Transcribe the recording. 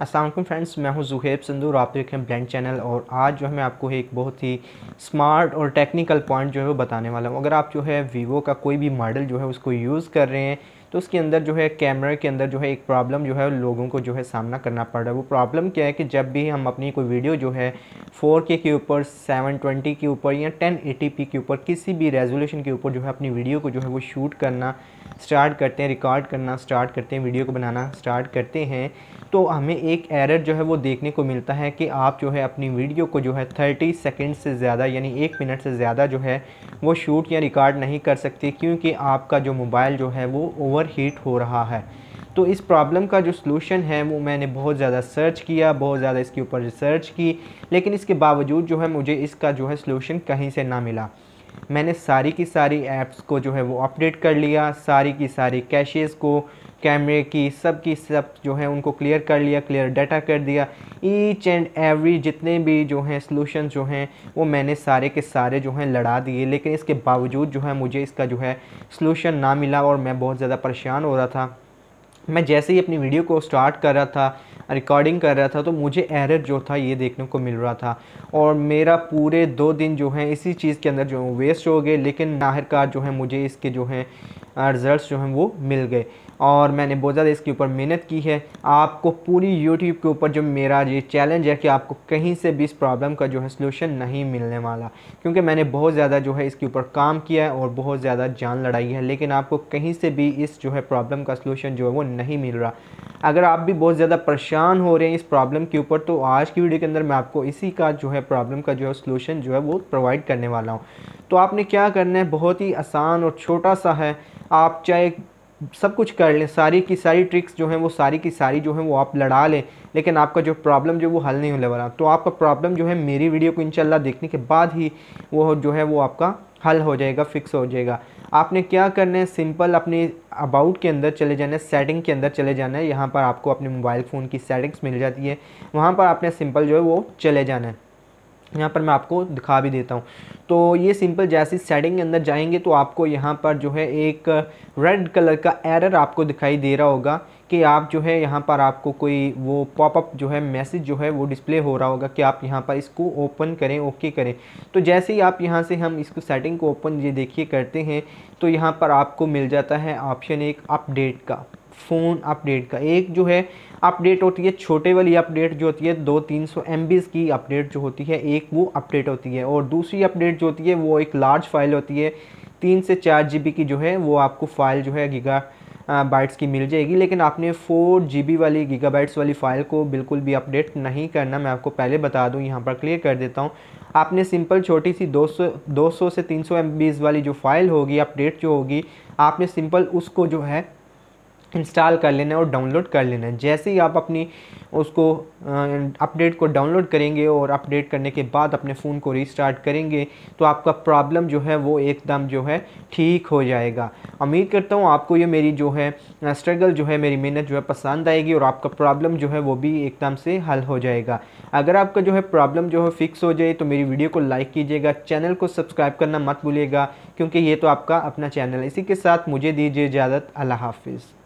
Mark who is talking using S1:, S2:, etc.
S1: Aslam friends मैं हूं जुहेब संदूर आप देख रहे हैं ब्लैंड चैनल और आज जो है मैं आपको एक बहुत ही स्मार्ट और टेक्निकल पॉइंट जो है वो बताने वाला हूं अगर आप जो है वीवो का कोई भी मॉडल जो है उसको यूज़ कर रहे हैं तो उसके अंदर जो है कैमरे के अंदर जो है एक प्रॉब्लम जो है लोगों को जो है सामना करना पड़ रहा है वो प्रॉब्लम क्या है कि जब भी हम अपनी कोई वीडियो जो है फोर के के ऊपर सेवन ट्वेंटी के ऊपर या टेन एटी पी के ऊपर किसी भी रेजोल्यूशन के ऊपर जो है अपनी वीडियो को जो है वो शूट करना स्टार्ट करते हैं रिकॉर्ड करना स्टार्ट करते हैं वीडियो को बनाना स्टार्ट करते हैं तो हमें एक एरर जो है वो देखने को मिलता है कि आप जो है अपनी वीडियो को जो है थर्टी सेकेंड से ज़्यादा यानी एक मिनट से ज़्यादा जो है वो शूट या रिकॉर्ड नहीं कर सकते क्योंकि आपका जो मोबाइल जो है वो ओवर ओवर हीट हो रहा है तो इस प्रॉब्लम का जो सलूशन है वो मैंने बहुत ज़्यादा सर्च किया बहुत ज़्यादा इसके ऊपर रिसर्च की लेकिन इसके बावजूद जो है मुझे इसका जो है सलूशन कहीं से ना मिला मैंने सारी की सारी ऐप्स को जो है वो अपडेट कर लिया सारी की सारी कैशेज़ को कैमरे की सब की सब जो है उनको क्लियर कर लिया क्लियर डाटा कर दिया ईच एंड एवरी जितने भी जो हैं सोलूशन जो हैं वो मैंने सारे के सारे जो हैं लड़ा दिए लेकिन इसके बावजूद जो है मुझे इसका जो है सोलूशन ना मिला और मैं बहुत ज़्यादा परेशान हो रहा था मैं जैसे ही अपनी वीडियो को स्टार्ट कर रहा था रिकॉर्डिंग कर रहा था तो मुझे एरर जो था ये देखने को मिल रहा था और मेरा पूरे दो दिन जो है इसी चीज़ के अंदर जो है वेस्ट हो गए लेकिन आखिरकार जो है मुझे इसके जो है रिज़ल्ट जो हैं वो मिल गए और मैंने बहुत ज़्यादा इसके ऊपर मेहनत की है आपको पूरी यूट्यूब के ऊपर जो मेरा ये चैलेंज है कि आपको कहीं से भी इस प्रॉब्लम का जो है सलूशन नहीं मिलने वाला क्योंकि मैंने बहुत ज़्यादा जो है इसके ऊपर काम किया है और बहुत ज़्यादा जान लड़ाई है लेकिन आपको कहीं से भी इस जो है प्रॉब्लम का सलूशन जो है वो नहीं मिल रहा अगर आप भी बहुत ज़्यादा परेशान परेशान हो रहे हैं इस प्रॉब्लम के ऊपर तो आज की वीडियो के अंदर मैं आपको इसी का जो है प्रॉब्लम का जो है सोल्यूशन जो है वो प्रोवाइड करने वाला हूँ तो आपने क्या करना है बहुत ही आसान और छोटा सा है आप चाहे सब कुछ कर लें सारी की सारी ट्रिक्स जो हैं वो सारी की सारी जो हैं वो आप लड़ा लें लेकिन आपका जो प्रॉब्लम जो वो हल नहीं होने वाला तो आपका प्रॉब्लम जो है मेरी वीडियो को इंशाल्लाह देखने के बाद ही वो जो है वो आपका हल हो जाएगा फिक्स हो जाएगा आपने क्या करना है सिंपल अपने अबाउट के अंदर चले जाना है सेटिंग के अंदर चले जाना है यहाँ पर आपको अपने मोबाइल फ़ोन की सेटिंग्स मिल जाती है वहाँ पर आपने सिंपल जो है वो चले जाना है यहाँ पर मैं आपको दिखा भी देता हूँ तो ये सिंपल जैसे सेटिंग के अंदर जाएंगे तो आपको यहाँ पर जो है एक रेड कलर का एरर आपको दिखाई दे रहा होगा कि आप जो है यहाँ पर आपको कोई वो पॉपअप जो है मैसेज जो है वो डिस्प्ले हो रहा होगा कि आप यहाँ पर इसको ओपन करें ओके करें तो जैसे ही आप यहाँ से हम इसको सेटिंग को ओपन ये देखिए करते हैं तो यहाँ पर आपको मिल जाता है ऑप्शन एक अपडेट का फ़ोन अपडेट का एक जो है अपडेट होती है छोटे वाली अपडेट जो होती है दो तीन सौ एम की अपडेट जो होती है एक वो अपडेट होती है और दूसरी अपडेट जो होती है वो एक लार्ज फाइल होती है तीन से चार जी की जो है वो आपको फ़ाइल जो है गीगा बाइट्स की मिल जाएगी लेकिन आपने फोर जी वाली गीगाबाइट्स वाली फ़ाइल को बिल्कुल भी अपडेट नहीं करना मैं आपको पहले बता दूं यहाँ पर क्लियर कर देता हूँ आपने सिंपल छोटी सी 200 200 से 300 सौ वाली जो फ़ाइल होगी अपडेट जो होगी आपने सिंपल उसको जो है इंस्टॉल कर लेना है और डाउनलोड कर लेना है जैसे ही आप अपनी उसको अपडेट को डाउनलोड करेंगे और अपडेट करने के बाद अपने फ़ोन को रीस्टार्ट करेंगे तो आपका प्रॉब्लम जो है वो एकदम जो है ठीक हो जाएगा उम्मीद करता हूँ आपको ये मेरी जो है स्ट्रगल जो है मेरी मेहनत जो है पसंद आएगी और आपका प्रॉब्लम जो है वो भी एकदम से हल हो जाएगा अगर आपका जो है प्रॉब्लम जो है फिक्स हो जाए तो मेरी वीडियो को लाइक कीजिएगा चैनल को सब्सक्राइब करना मत भूलिएगा क्योंकि ये तो आपका अपना चैनल है इसी के साथ मुझे दीजिए इजाज़त अल्लाह हाफिज़